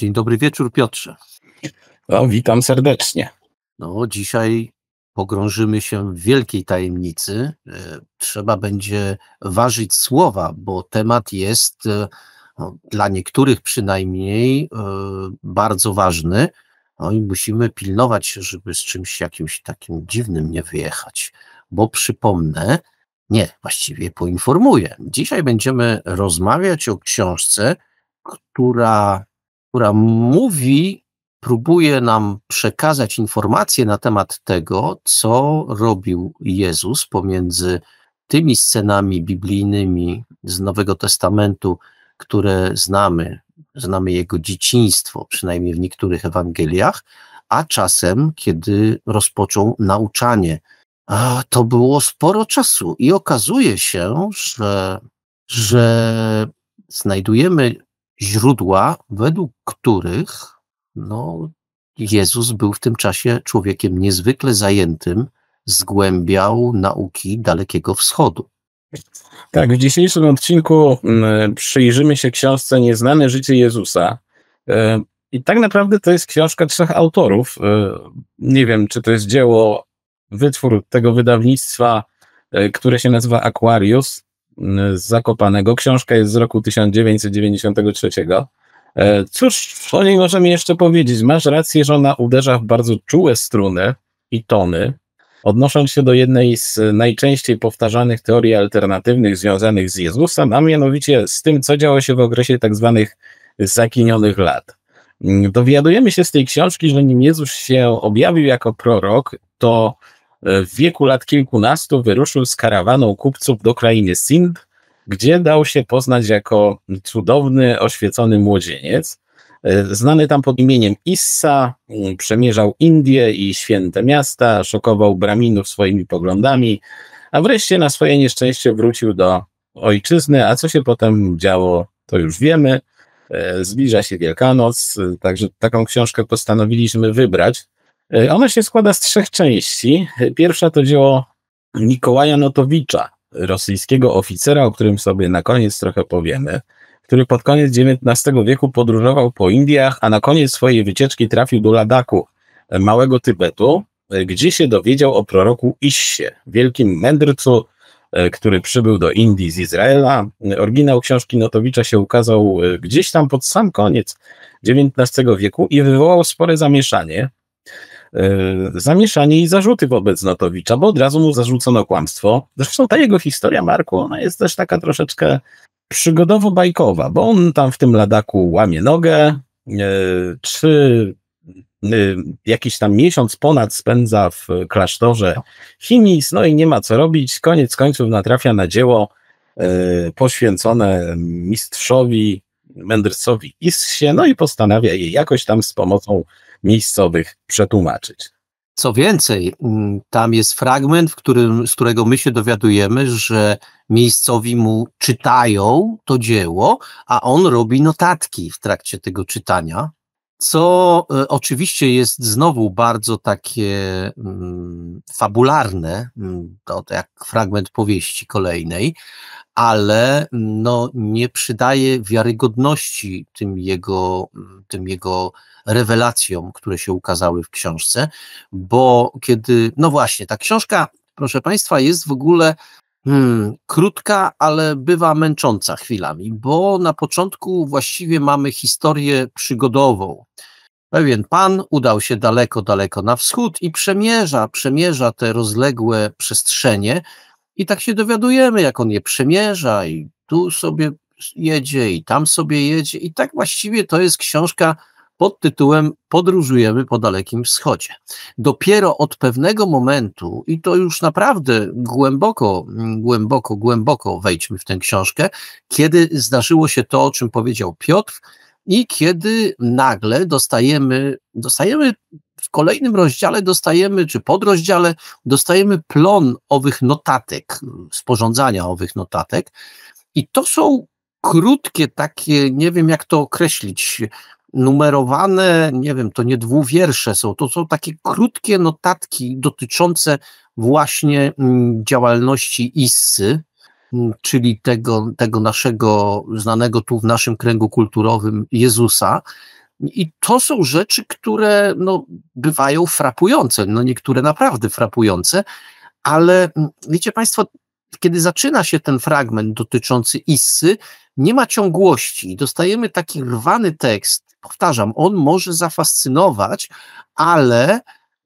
Dzień dobry wieczór, Piotrze. No, witam serdecznie. No, dzisiaj pogrążymy się w wielkiej tajemnicy. E, trzeba będzie ważyć słowa, bo temat jest e, no, dla niektórych przynajmniej e, bardzo ważny. No i musimy pilnować się, żeby z czymś jakimś takim dziwnym nie wyjechać. Bo przypomnę, nie, właściwie poinformuję. Dzisiaj będziemy rozmawiać o książce, która która mówi, próbuje nam przekazać informacje na temat tego, co robił Jezus pomiędzy tymi scenami biblijnymi z Nowego Testamentu, które znamy, znamy jego dzieciństwo, przynajmniej w niektórych Ewangeliach, a czasem, kiedy rozpoczął nauczanie. A to było sporo czasu i okazuje się, że, że znajdujemy źródła, według których no, Jezus był w tym czasie człowiekiem niezwykle zajętym, zgłębiał nauki Dalekiego Wschodu. Tak, w dzisiejszym odcinku mm, przyjrzymy się książce Nieznane życie Jezusa. E, I tak naprawdę to jest książka trzech autorów. E, nie wiem, czy to jest dzieło, wytwór tego wydawnictwa, e, które się nazywa Aquarius, z Zakopanego. Książka jest z roku 1993. E, cóż o niej możemy jeszcze powiedzieć? Masz rację, że ona uderza w bardzo czułe struny i tony, odnosząc się do jednej z najczęściej powtarzanych teorii alternatywnych związanych z Jezusem, a mianowicie z tym, co działo się w okresie tak zwanych zaginionych lat. Dowiadujemy się z tej książki, że nim Jezus się objawił jako prorok, to w wieku lat kilkunastu wyruszył z karawaną kupców do krainy Sindh, gdzie dał się poznać jako cudowny, oświecony młodzieniec. E, znany tam pod imieniem Issa, przemierzał Indie i święte miasta, szokował braminów swoimi poglądami, a wreszcie na swoje nieszczęście wrócił do ojczyzny, a co się potem działo, to już wiemy. E, zbliża się Wielkanoc, e, także taką książkę postanowiliśmy wybrać E, ono się składa z trzech części. Pierwsza to dzieło Nikołaja Notowicza, rosyjskiego oficera, o którym sobie na koniec trochę powiemy, który pod koniec XIX wieku podróżował po Indiach, a na koniec swojej wycieczki trafił do Ladaku, e, małego Tybetu, e, gdzie się dowiedział o proroku Issie, wielkim mędrcu, który przybył do Indii z Izraela. Oryginał książki Notowicza się ukazał gdzieś tam pod sam koniec XIX wieku i wywołał spore zamieszanie E, zamieszanie i zarzuty wobec Notowicza, bo od razu mu zarzucono kłamstwo. Zresztą ta jego historia, Marku, ona jest też taka troszeczkę przygodowo-bajkowa, bo on tam w tym ladaku łamie nogę, czy e, e, jakiś tam miesiąc ponad spędza w klasztorze Chinis, no i nie ma co robić. Koniec końców natrafia na dzieło poświęcone mistrzowi mędrcowi Issie, no i postanawia je jakoś tam z pomocą miejscowych przetłumaczyć. Co więcej, mm, tam jest fragment, w którym, z którego my się dowiadujemy, że miejscowi mu czytają to dzieło, a on robi notatki w trakcie tego czytania co e, oczywiście jest znowu bardzo takie mm, fabularne, mm, to, jak fragment powieści kolejnej, ale no, nie przydaje wiarygodności tym jego, tym jego rewelacjom, które się ukazały w książce, bo kiedy, no właśnie, ta książka, proszę Państwa, jest w ogóle Hmm, krótka, ale bywa męcząca chwilami, bo na początku właściwie mamy historię przygodową. Pewien pan udał się daleko, daleko na wschód i przemierza, przemierza te rozległe przestrzenie, i tak się dowiadujemy, jak on je przemierza, i tu sobie jedzie, i tam sobie jedzie, i tak właściwie to jest książka pod tytułem Podróżujemy po Dalekim Wschodzie. Dopiero od pewnego momentu, i to już naprawdę głęboko, mm, głęboko, głęboko wejdźmy w tę książkę, kiedy zdarzyło się to, o czym powiedział Piotr, i kiedy nagle dostajemy, dostajemy w kolejnym rozdziale dostajemy, czy pod rozdziale, dostajemy plon owych notatek, sporządzania owych notatek. I to są krótkie takie, nie wiem jak to określić, numerowane, nie wiem, to nie dwuwiersze są, to są takie krótkie notatki dotyczące właśnie mm, działalności ISSY, mm, czyli tego, tego naszego znanego tu w naszym kręgu kulturowym Jezusa. I to są rzeczy, które no, bywają frapujące, no niektóre naprawdę frapujące, ale mm, wiecie Państwo, kiedy zaczyna się ten fragment dotyczący Issy, nie ma ciągłości. Dostajemy taki rwany tekst, powtarzam, on może zafascynować, ale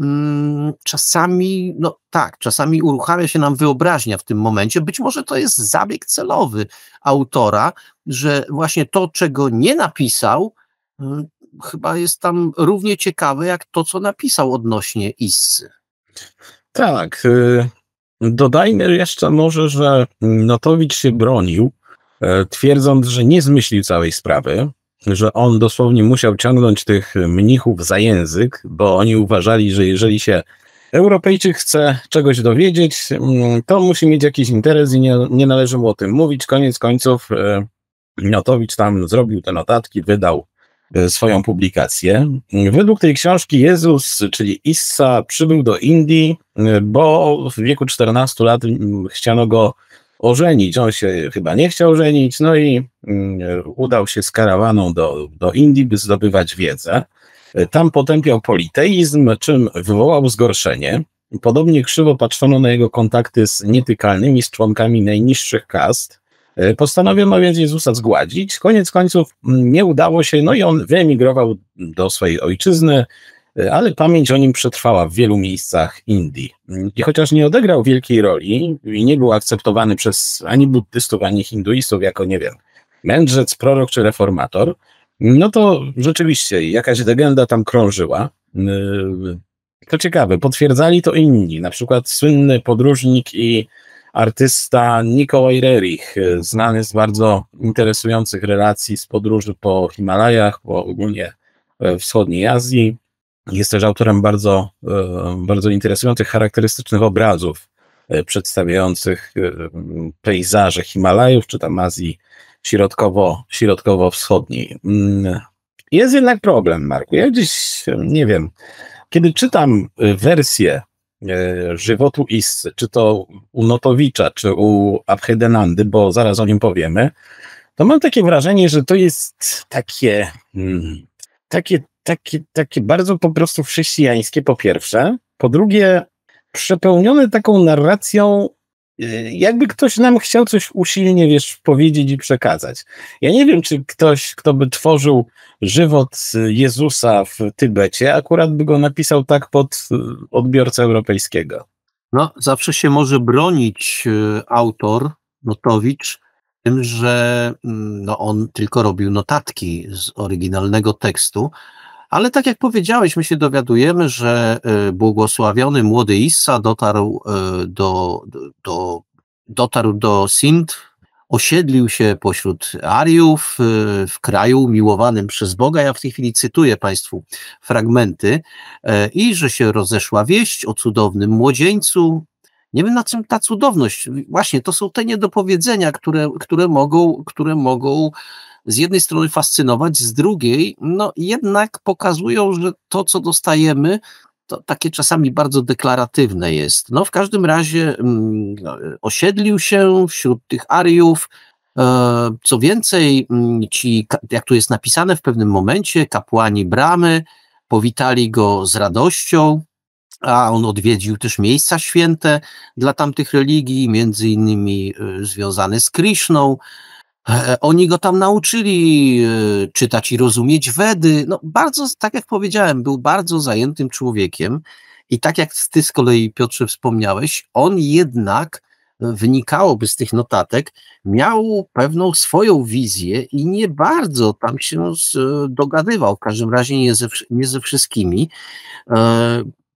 mm, czasami, no tak, czasami uruchamia się nam wyobraźnia w tym momencie. Być może to jest zabieg celowy autora, że właśnie to, czego nie napisał, mm, chyba jest tam równie ciekawe, jak to, co napisał odnośnie Issy. Tak. Y, dodajmy jeszcze może, że Notowicz się bronił, e, twierdząc, że nie zmyślił całej sprawy, że on dosłownie musiał ciągnąć tych mnichów za język, bo oni uważali, że jeżeli się Europejczyk chce czegoś dowiedzieć, mm, to musi mieć jakiś interes i nie, nie należy mu o tym mówić. Koniec końców e, Miotowicz tam zrobił te notatki, wydał e, swoją publikację. Według tej książki Jezus, czyli Issa, przybył do Indii, e, bo w wieku 14 lat chciano go ożenić. On się chyba nie chciał żenić, no i mm, udał się z karawaną do, do Indii, by zdobywać wiedzę. Tam potępiał politeizm, czym wywołał zgorszenie. Podobnie krzywo patrzono na jego kontakty z nietykalnymi, z członkami najniższych kast. E, postanowiono więc Jezusa zgładzić. Koniec końców mm, nie udało się, no i on wyemigrował do swojej ojczyzny, Y, ale pamięć o nim przetrwała w wielu miejscach Indii. I chociaż nie odegrał wielkiej roli i nie był akceptowany przez ani buddystów, ani hinduistów jako, nie wiem, mędrzec, prorok czy reformator, no to rzeczywiście jakaś legenda tam krążyła. Y, to ciekawe, potwierdzali to inni, na przykład słynny podróżnik i artysta Nikolaj Rerich, y, znany z bardzo interesujących relacji z podróży po Himalajach, po ogólnie e, wschodniej Azji, jest też autorem bardzo, e, bardzo interesujących, charakterystycznych obrazów e, przedstawiających e, pejzaże Himalajów czy tam Azji środkowo, środkowo-wschodniej. Mm, jest jednak problem, Marku. Ja gdzieś, nie wiem, kiedy czytam wersję żywotu Issy, czy to u Notowicza, czy u Abhedenandy, bo zaraz o nim powiemy, to mam takie wrażenie, że to jest takie, mm, takie takie, takie bardzo po prostu chrześcijańskie, po pierwsze. Po drugie, przepełnione taką narracją, y, jakby ktoś nam chciał coś usilnie, wiesz, powiedzieć i przekazać. Ja nie wiem, czy ktoś, kto by tworzył żywot Jezusa w Tybecie, akurat by go napisał tak pod y, odbiorcę europejskiego. No, zawsze się może bronić y, autor, Notowicz, tym, że mm, no, on tylko robił notatki z oryginalnego tekstu, ale tak jak powiedziałeś, my się dowiadujemy, że e, błogosławiony młody Issa dotarł e, do, do, dotarł do Sint, osiedlił się pośród Ariów e, w kraju miłowanym przez Boga. Ja w tej chwili cytuję Państwu fragmenty. I że się rozeszła wieść o cudownym młodzieńcu. Nie wiem, na czym ta cudowność. Właśnie to są te niedopowiedzenia, które, które mogą, które mogą z jednej strony fascynować, z drugiej, no jednak pokazują, że to, co dostajemy, to takie czasami bardzo deklaratywne jest. No w każdym razie mm, no, osiedlił się wśród tych Ariów. E, co więcej, mm, ci, jak tu jest napisane w pewnym momencie, kapłani bramy powitali go z radością, a on odwiedził też miejsca święte dla tamtych religii, między innymi e, związane z Krishną. E, e, oni go tam nauczyli e, czytać i rozumieć Wedy. No bardzo, tak jak powiedziałem, był bardzo zajętym człowiekiem i tak jak ty z kolei, Piotrze, wspomniałeś, on jednak wynikałoby z tych notatek, miał pewną swoją wizję i nie bardzo tam się dogadywał, w każdym razie nie ze, nie ze wszystkimi.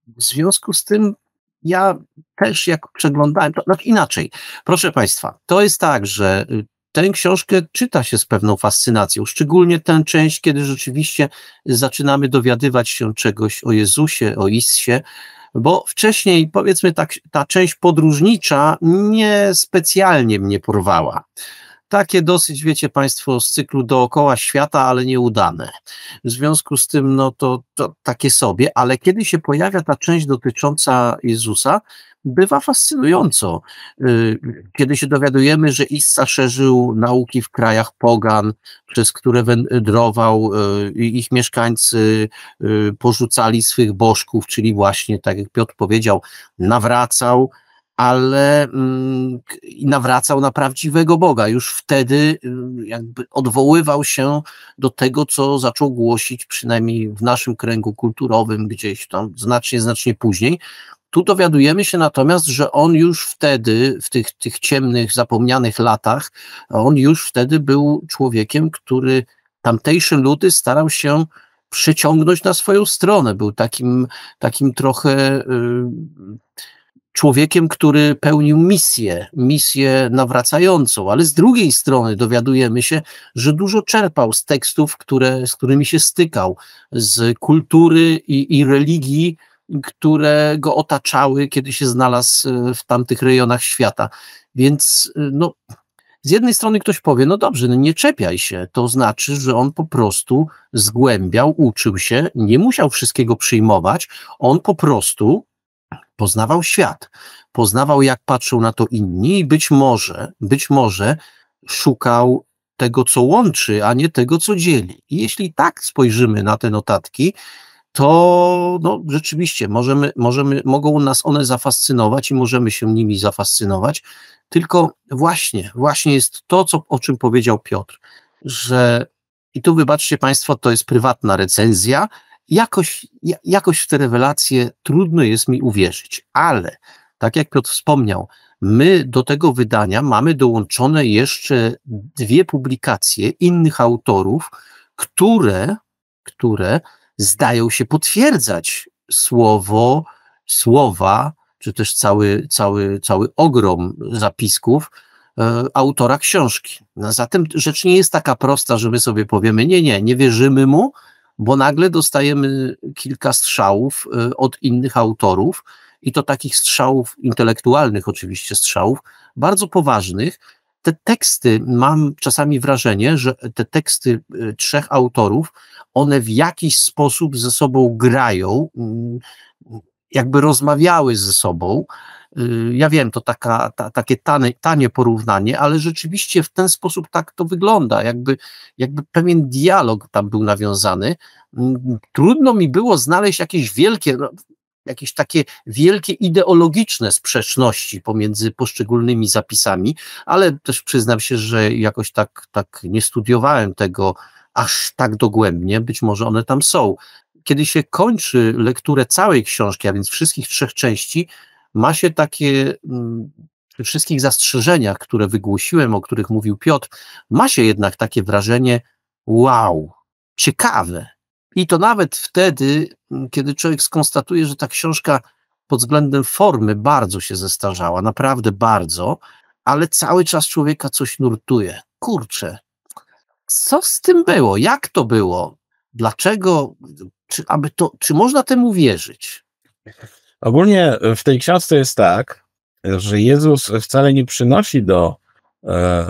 W związku z tym ja też jak przeglądałem, to znaczy inaczej, proszę Państwa, to jest tak, że y, tę książkę czyta się z pewną fascynacją, szczególnie tę część, kiedy rzeczywiście zaczynamy dowiadywać się czegoś o Jezusie, o Issie, bo wcześniej, powiedzmy, ta, ta część podróżnicza nie specjalnie mnie porwała takie dosyć, wiecie Państwo, z cyklu dookoła świata, ale nieudane. W związku z tym, no to, to, takie sobie, ale kiedy się pojawia ta część dotycząca Jezusa, bywa fascynująco, y, kiedy się dowiadujemy, że Issa szerzył nauki w krajach pogan, przez które wędrował y, i ich mieszkańcy y, porzucali swych bożków, czyli właśnie, tak jak Piotr powiedział, nawracał, ale mm, nawracał na prawdziwego Boga. Już wtedy jakby odwoływał się do tego, co zaczął głosić, przynajmniej w naszym kręgu kulturowym, gdzieś tam znacznie, znacznie później. Tu dowiadujemy się natomiast, że on już wtedy, w tych, tych ciemnych, zapomnianych latach, on już wtedy był człowiekiem, który tamtejszy ludy starał się przyciągnąć na swoją stronę. Był takim, takim trochę. Y, człowiekiem, który pełnił misję, misję nawracającą, ale z drugiej strony dowiadujemy się, że dużo czerpał z tekstów, które, z którymi się stykał, z kultury i, i religii które go otaczały, kiedy się znalazł y, w tamtych rejonach świata. Więc y, no, z jednej strony ktoś powie, no dobrze, no nie czepiaj się, to znaczy, że on po prostu zgłębiał, uczył się, nie musiał wszystkiego przyjmować, on po prostu poznawał świat, poznawał jak patrzą na to inni i być może, być może szukał tego, co łączy, a nie tego, co dzieli. I jeśli tak spojrzymy na te notatki, to no, rzeczywiście możemy, możemy, mogą nas one zafascynować i możemy się nimi zafascynować. Tylko właśnie, właśnie jest to, co, o czym powiedział Piotr, że i tu wybaczcie Państwo, to jest prywatna recenzja. Jakoś, jakoś w te rewelacje trudno jest mi uwierzyć, ale tak jak Piotr wspomniał, my do tego wydania mamy dołączone jeszcze dwie publikacje innych autorów, które, które zdają się potwierdzać słowo, słowa, czy też cały, cały, cały ogrom zapisków e, autora książki. No zatem rzecz nie jest taka prosta, że my sobie powiemy, nie, nie, nie wierzymy mu, bo nagle dostajemy kilka strzałów e, od innych autorów i to takich strzałów intelektualnych, oczywiście strzałów, bardzo poważnych, te teksty, mam czasami wrażenie, że te teksty y, trzech autorów, one w jakiś sposób ze sobą grają, mm, jakby rozmawiały ze sobą. Y, ja wiem, to taka, ta, takie tanie, tanie porównanie, ale rzeczywiście w ten sposób tak to wygląda, jakby, jakby pewien dialog tam był nawiązany. Mm, trudno mi było znaleźć jakieś wielkie, no, jakieś takie wielkie ideologiczne sprzeczności pomiędzy poszczególnymi zapisami, ale też przyznam się, że jakoś tak, tak nie studiowałem tego aż tak dogłębnie, być może one tam są. Kiedy się kończy lekturę całej książki, a więc wszystkich trzech części, ma się takie mm, przy wszystkich zastrzeżeniach, które wygłosiłem, o których mówił Piotr, ma się jednak takie wrażenie wow, ciekawe, i to nawet wtedy, mm, kiedy człowiek skonstatuje, że ta książka pod względem formy bardzo się zestarzała, naprawdę bardzo, ale cały czas człowieka coś nurtuje. Kurczę, co z tym było? Jak to było? Dlaczego? Czy, aby to, czy można temu wierzyć? Ogólnie w tej książce jest tak, że Jezus wcale nie przynosi do e,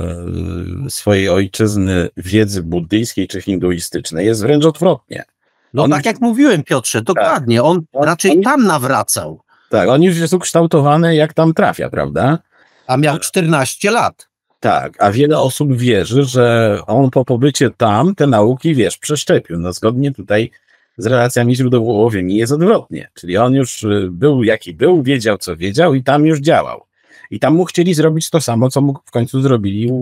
swojej ojczyzny wiedzy buddyjskiej czy hinduistycznej. Jest wręcz odwrotnie. No on tak jak mówiłem, Piotrze, tak. dokładnie. Tak. On raczej on... tam nawracał. Tak, on już jest ukształtowany, jak tam trafia, prawda? A miał 14 lat. Tak, a wiele osób wierzy, że on po pobycie tam te nauki, wiesz, przeszczepił. No zgodnie tutaj z relacjami źródłowymi jest odwrotnie. Czyli on już y, był jaki był, wiedział co wiedział i tam już działał. I tam mu chcieli zrobić to samo, co mu w końcu zrobili u,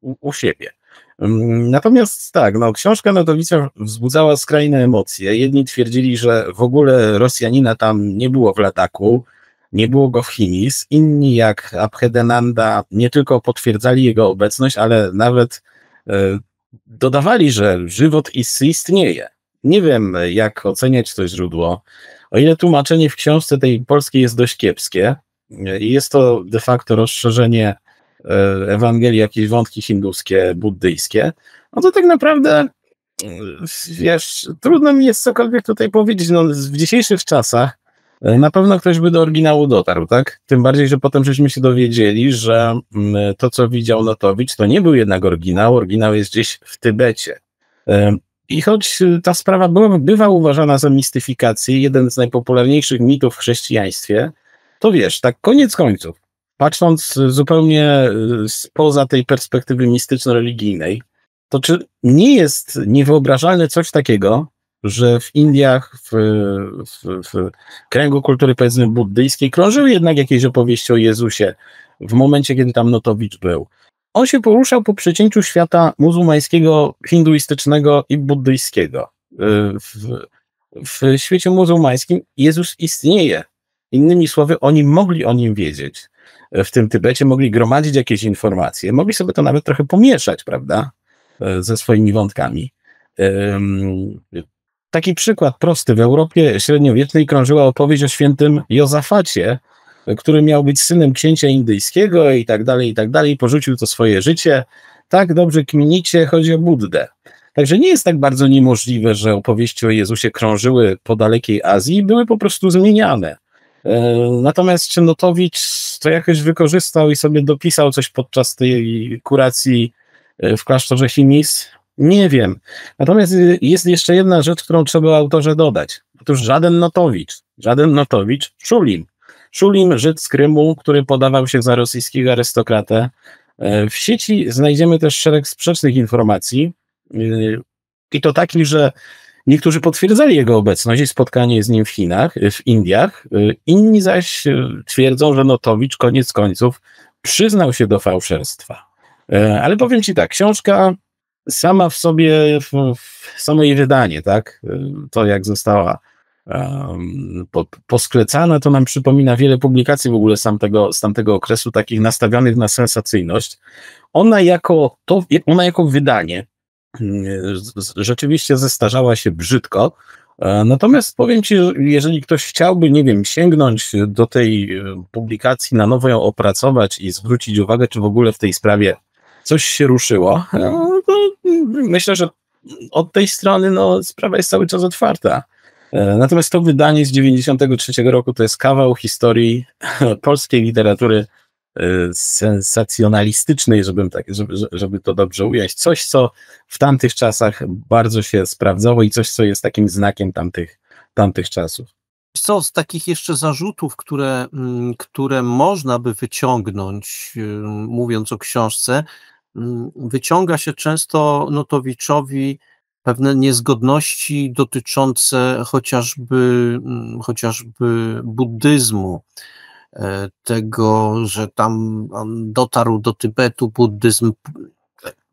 u, u siebie. Mm, natomiast tak, no, książka Notowicza wzbudzała skrajne emocje. Jedni twierdzili, że w ogóle Rosjanina tam nie było w lataku, nie było go w Chinis. Inni, jak Abhedenanda, nie tylko potwierdzali jego obecność, ale nawet e, dodawali, że żywot Issy istnieje. Nie wiem, jak oceniać to źródło. O ile tłumaczenie w książce tej polskiej jest dość kiepskie, e, jest to de facto rozszerzenie E, Ewangelii jakieś wątki hinduskie, buddyjskie, no to tak naprawdę e, wiesz, trudno mi jest cokolwiek tutaj powiedzieć, no w dzisiejszych czasach e, na pewno ktoś by do oryginału dotarł, tak? Tym bardziej, że potem żeśmy się dowiedzieli, że mm, to, co widział Notowicz, to nie był jednak oryginał, oryginał jest gdzieś w Tybecie. I choć ta sprawa była, bywa uważana za mistyfikację, jeden z najpopularniejszych mitów w chrześcijaństwie, to wiesz, tak koniec końców, patrząc zupełnie y, spoza tej perspektywy mistyczno-religijnej, to czy nie jest niewyobrażalne coś takiego, że w Indiach, w, w, w, kręgu kultury powiedzmy buddyjskiej, krążyły jednak jakieś opowieści o Jezusie w momencie, kiedy tam Notowicz był. On się poruszał po przecięciu świata muzułmańskiego, hinduistycznego i buddyjskiego. Y, w, w świecie muzułmańskim Jezus istnieje. Innymi słowy, oni mogli o nim wiedzieć w tym Tybecie mogli gromadzić jakieś informacje, mogli sobie to nawet trochę pomieszać, prawda, e, ze swoimi wątkami. Taki przykład prosty. W Europie średniowiecznej krążyła opowieść o świętym Jozafacie, który miał być synem księcia indyjskiego i tak dalej, i tak dalej. Porzucił to swoje życie. Tak dobrze kminicie, chodzi o Buddę. Także nie jest tak bardzo niemożliwe, że opowieści o Jezusie krążyły po dalekiej Azji i były po prostu zmieniane. E, natomiast Czernotowicz to jakoś wykorzystał i sobie dopisał coś podczas tej kuracji e, w klasztorze Chimis? Nie wiem. Natomiast e, jest jeszcze jedna rzecz, którą trzeba autorze dodać. Otóż żaden Notowicz, żaden Notowicz, Szulim. Szulim, Żyd z Krymu, który podawał się za rosyjskiego arystokratę. W sieci znajdziemy też szereg sprzecznych informacji. I to takich, że Niektórzy potwierdzali jego obecność i spotkanie z nim w Chinach, w Indiach. Y, inni zaś y, twierdzą, że Notowicz koniec końców przyznał się do fałszerstwa. Y, ale powiem ci tak, książka sama w sobie, samo jej wydanie, tak, to jak została um, po, posklecana, to nam przypomina wiele publikacji w ogóle z tamtego, z tamtego okresu, takich nastawionych na sensacyjność. Ona jako, to, ona jako wydanie rzeczywiście zestarzała się brzydko. E, natomiast powiem Ci, jeżeli ktoś chciałby, nie wiem, sięgnąć do tej e, publikacji, na nowo ją opracować i zwrócić uwagę, czy w ogóle w tej sprawie coś się ruszyło, no, myślę, że od tej strony no, sprawa jest cały czas otwarta. Natomiast to wydanie z 93 roku to jest kawał historii polskiej literatury sensacjonalistycznej, żebym tak, żeby, żeby to dobrze ująć. Coś, co w tamtych czasach bardzo się sprawdzało i coś, co jest takim znakiem tamtych, tamtych czasów. Co z takich jeszcze zarzutów, które, mm, które można by wyciągnąć, y, mówiąc o książce, mm, wyciąga się często Notowiczowi pewne niezgodności dotyczące chociażby, mm, chociażby buddyzmu E, tego, że tam dotarł do Tybetu buddyzm,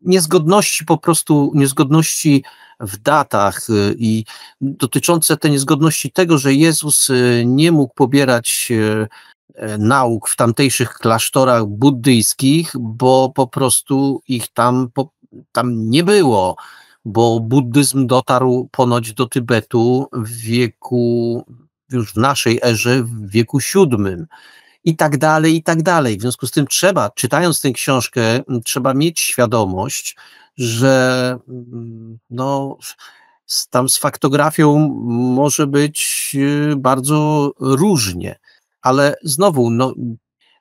niezgodności po prostu, niezgodności w datach y, i dotyczące te niezgodności tego, że Jezus y, nie mógł pobierać y, e, nauk w tamtejszych klasztorach buddyjskich, bo po prostu ich tam, tam nie było, bo buddyzm dotarł ponoć do Tybetu w wieku już w naszej erze w wieku VII i tak dalej, i tak dalej. W związku z tym trzeba, czytając tę książkę, trzeba mieć świadomość, że no, tam z faktografią może być y, bardzo różnie. Ale znowu, no,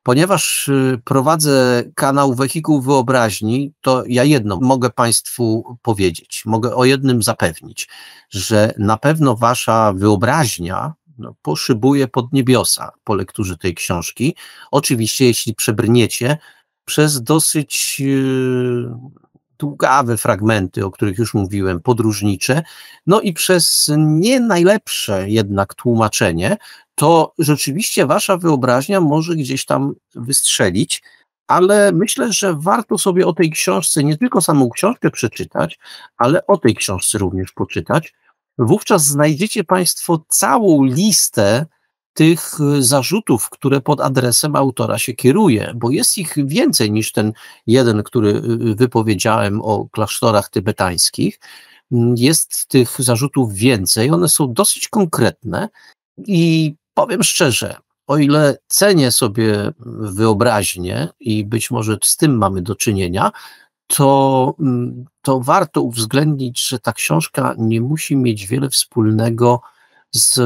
ponieważ y, prowadzę kanał Wehikuł Wyobraźni, to ja jedno mogę Państwu powiedzieć, mogę o jednym zapewnić, że na pewno Wasza wyobraźnia no, poszybuje pod niebiosa po lekturze tej książki. Oczywiście, jeśli przebrniecie przez dosyć yy, długawe fragmenty, o których już mówiłem, podróżnicze, no i przez nie najlepsze jednak tłumaczenie, to rzeczywiście wasza wyobraźnia może gdzieś tam wystrzelić ale myślę, że warto sobie o tej książce, nie tylko samą książkę przeczytać, ale o tej książce również poczytać, wówczas znajdziecie Państwo całą listę tych y, zarzutów, które pod adresem autora się kieruje, bo jest ich więcej niż ten jeden, który y, y, wypowiedziałem o klasztorach tybetańskich. Mm, jest tych zarzutów więcej, one są dosyć konkretne i powiem szczerze, o ile cenię sobie wyobraźnię i być może z tym mamy do czynienia, to, mm, to warto uwzględnić, że ta książka nie musi mieć wiele wspólnego z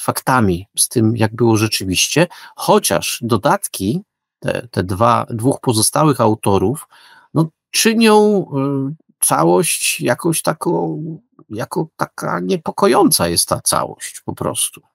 faktami, z tym, jak było rzeczywiście, chociaż dodatki, te, te dwa, dwóch pozostałych autorów, no, czynią y, całość jakoś taką, jako taka niepokojąca jest ta całość po prostu.